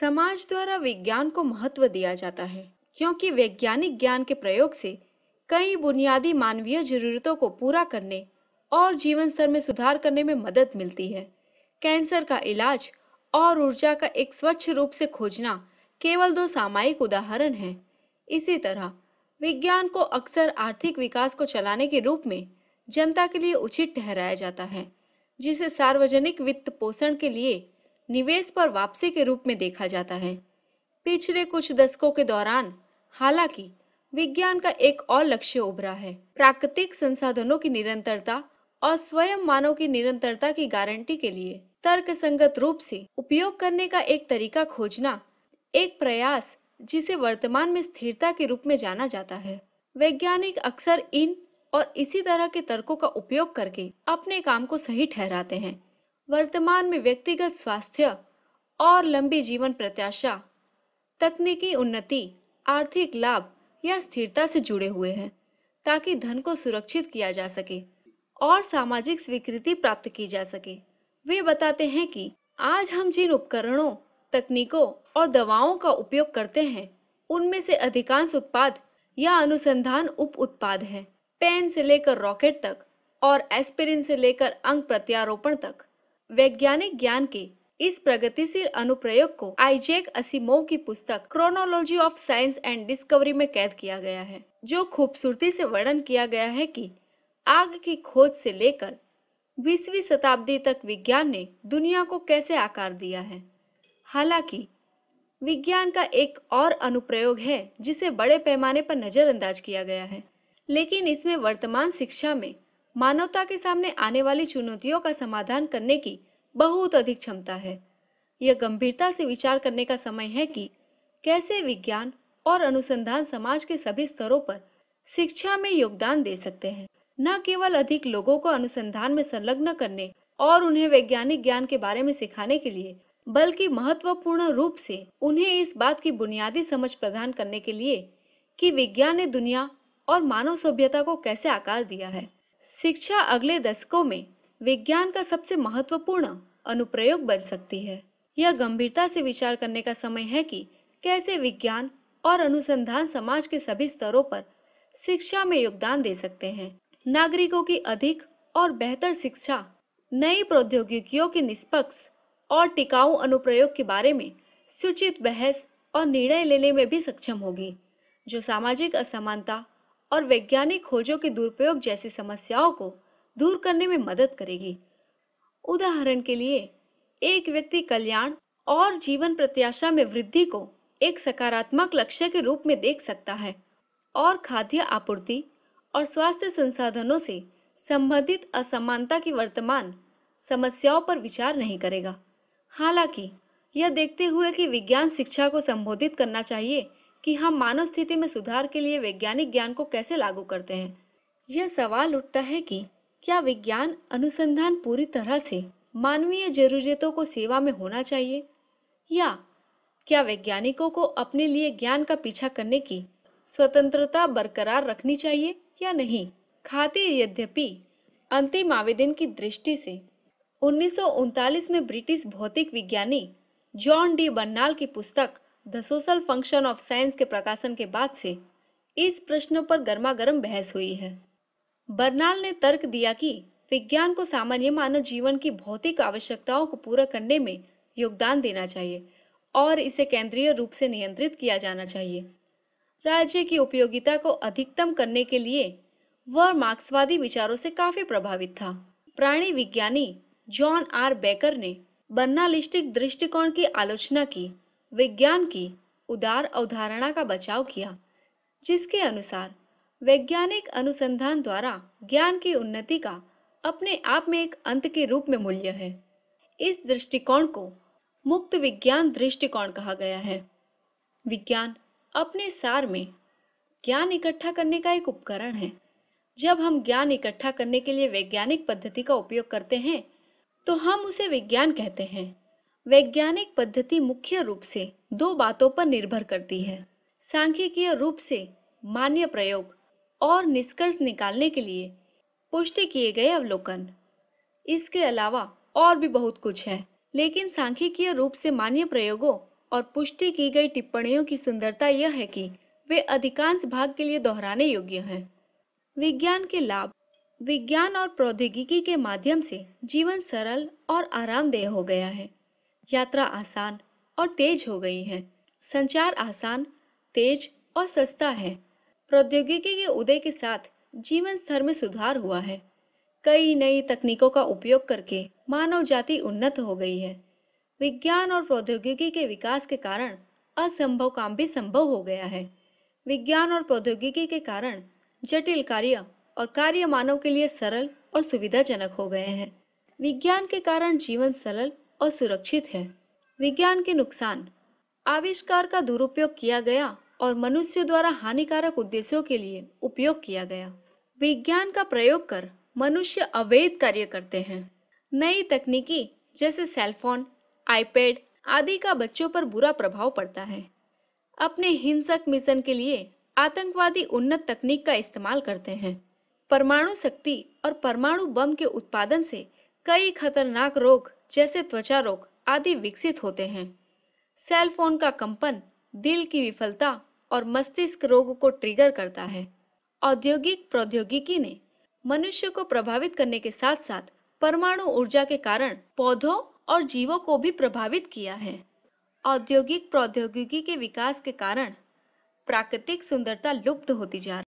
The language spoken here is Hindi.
समाज द्वारा विज्ञान को महत्व दिया जाता है क्योंकि वैज्ञानिक ज्ञान के प्रयोग से कई बुनियादी मानवीय जरूरतों को पूरा करने और जीवन स्तर में सुधार करने में मदद मिलती है कैंसर का इलाज और ऊर्जा का एक स्वच्छ रूप से खोजना केवल दो सामायिक उदाहरण हैं इसी तरह विज्ञान को अक्सर आर्थिक विकास को चलाने के रूप में जनता के लिए उचित ठहराया जाता है जिसे सार्वजनिक वित्त पोषण के लिए निवेश पर वापसी के रूप में देखा जाता है पिछले कुछ दशकों के दौरान हालांकि विज्ञान का एक और लक्ष्य उभरा है प्राकृतिक संसाधनों की निरंतरता और स्वयं मानव की निरंतरता की गारंटी के लिए तर्क संगत रूप से उपयोग करने का एक तरीका खोजना एक प्रयास जिसे वर्तमान में स्थिरता के रूप में जाना जाता है वैज्ञानिक अक्सर इन और इसी तरह के तर्कों का उपयोग करके अपने काम को सही ठहराते हैं वर्तमान में व्यक्तिगत स्वास्थ्य और लंबी जीवन प्रत्याशा तकनीकी उन्नति आर्थिक लाभ या स्थिरता से जुड़े हुए हैं ताकि धन को सुरक्षित किया जा सके और सामाजिक स्वीकृति प्राप्त की जा सके वे बताते हैं कि आज हम जिन उपकरणों तकनीकों और दवाओं का उपयोग करते हैं उनमें से अधिकांश उत्पाद या अनुसंधान उप उत्पाद हैं पेन से लेकर रॉकेट तक और एस्पिरिन से लेकर अंग प्रत्यारोपण तक वैज्ञानिक ज्ञान के इस प्रगतिशील अनुप्रयोग को आईजेक असीमोव की पुस्तक chronology of science and discovery में कैद किया गया है जो खूबसूरती से वर्णन किया गया है कि आग की खोज से लेकर बीसवीं शताब्दी तक विज्ञान ने दुनिया को कैसे आकार दिया है हालांकि विज्ञान का एक और अनुप्रयोग है जिसे बड़े पैमाने पर नज़रअंदाज किया गया है लेकिन इसमें वर्तमान शिक्षा में मानवता के सामने आने वाली चुनौतियों का समाधान करने की बहुत अधिक क्षमता है यह गंभीरता से विचार करने का समय है कि कैसे विज्ञान और अनुसंधान समाज के सभी स्तरों पर शिक्षा में योगदान दे सकते हैं न केवल अधिक लोगों को अनुसंधान में संलग्न करने और उन्हें वैज्ञानिक ज्ञान के बारे में सिखाने के लिए बल्कि महत्वपूर्ण रूप से उन्हें इस बात की बुनियादी समझ प्रदान करने के लिए कि विज्ञान ने दुनिया और मानव सभ्यता को कैसे आकार दिया है शिक्षा अगले दशकों में विज्ञान का सबसे महत्वपूर्ण अनुप्रयोग बन सकती है यह गंभीरता से विचार करने का समय है कि कैसे विज्ञान और अनुसंधान समाज के सभी स्तरों पर शिक्षा में योगदान दे सकते हैं नागरिकों की अधिक और बेहतर शिक्षा नई प्रौद्योगिकियों के निष्पक्ष और टिकाऊ अनुप्रयोग के बारे में सूचित बहस और निर्णय लेने में भी सक्षम होगी जो सामाजिक असमानता और वैज्ञानिक खोजों के दुरुपयोग जैसी समस्याओं को दूर करने में मदद करेगी उदाहरण के लिए एक व्यक्ति कल्याण और जीवन प्रत्याशा में वृद्धि को एक सकारात्मक लक्ष्य के रूप में देख सकता है और खाद्य आपूर्ति और स्वास्थ्य संसाधनों से संबंधित असमानता की वर्तमान समस्याओं पर विचार नहीं करेगा हालांकि यह देखते हुए कि विज्ञान शिक्षा को संबोधित करना चाहिए कि हम मानव स्थिति में सुधार के लिए वैज्ञानिक ज्ञान को कैसे लागू करते हैं यह सवाल उठता है कि क्या विज्ञान अनुसंधान पूरी तरह से मानवीय जरूरतों को सेवा में होना चाहिए या क्या वैज्ञानिकों को अपने लिए ज्ञान का पीछा करने की स्वतंत्रता बरकरार रखनी चाहिए या नहीं खातिर यद्यपि अंतिम आवेदन की दृष्टि से उन्नीस में ब्रिटिश भौतिक विज्ञानी जॉन डी बन्नाल की पुस्तक the social function of science के प्रकाशन के बाद से इस प्रश्न पर गर्मा गर्म बहस हुई है बर्नाल ने तर्क दिया कि विज्ञान को सामान्य मानव जीवन की भौतिक आवश्यकताओं को पूरा करने में योगदान देना चाहिए और इसे केंद्रीय रूप से नियंत्रित किया जाना चाहिए राज्य की उपयोगिता को अधिकतम करने के लिए वह मार्क्सवादी विचारों से काफी प्रभावित था प्राणी विज्ञानी जॉन आर बेकर ने बर्नालिस्टिक दृष्टिकोण की आलोचना की विज्ञान की उदार अवधारणा का बचाव किया जिसके अनुसार वैज्ञानिक अनुसंधान द्वारा ज्ञान की उन्नति का अपने आप में एक अंत के रूप में मूल्य है इस दृष्टिकोण को मुक्त विज्ञान दृष्टिकोण कहा गया है विज्ञान अपने सार में ज्ञान इकट्ठा करने का एक उपकरण है जब हम ज्ञान इकट्ठा करने के लिए वैज्ञानिक पद्धति का उपयोग करते हैं तो हम उसे विज्ञान कहते हैं वैज्ञानिक पद्धति मुख्य रूप से दो बातों पर निर्भर करती है सांख्यिकीय रूप से मान्य प्रयोग और निष्कर्ष निकालने के लिए पुष्टि किए गए अवलोकन इसके अलावा और भी बहुत कुछ है लेकिन सांख्यिकीय रूप से मान्य प्रयोगों और पुष्टि की गई टिप्पणियों की सुंदरता यह है कि वे अधिकांश भाग के लिए दोहराने योग्य हैं विज्ञान के लाभ विज्ञान और प्रौद्योगिकी के माध्यम से जीवन सरल और आरामदेह हो गया है यात्रा आसान और तेज हो गई है संचार आसान तेज और सस्ता है प्रौद्योगिकी के उदय के साथ जीवन स्तर में सुधार हुआ है कई नई तकनीकों का उपयोग करके मानव जाति उन्नत हो गई है विज्ञान और प्रौद्योगिकी के विकास के कारण असंभव काम भी संभव हो गया है विज्ञान और प्रौद्योगिकी के कारण जटिल कार्य और कार्य मानव के लिए सरल और सुविधाजनक हो गए हैं विज्ञान के कारण जीवन सरल और सुरक्षित है विज्ञान के नुकसान आविष्कार का दुरुपयोग किया गया और मनुष्य द्वारा हानिकारक उद्देश्यों के लिए उपयोग किया गया विज्ञान का प्रयोग कर मनुष्य अवैध कार्य करते हैं नई तकनीकी जैसे सेलफोन आईपैड आदि का बच्चों पर बुरा प्रभाव पड़ता है अपने हिंसक मिशन के लिए आतंकवादी उन्नत तकनीक का इस्तेमाल करते हैं परमाणु शक्ति और परमाणु बम के उत्पादन से कई खतरनाक रोग जैसे त्वचा रोग आदि विकसित होते हैं सेल फोन का कंपन दिल की विफलता और मस्तिष्क रोग को ट्रिगर करता है औद्योगिक प्रौद्योगिकी ने मनुष्य को प्रभावित करने के साथ साथ परमाणु ऊर्जा के कारण पौधों और जीवों को भी प्रभावित किया है औद्योगिक प्रौद्योगिकी के विकास के कारण प्राकृतिक सुंदरता लुप्त होती जा रही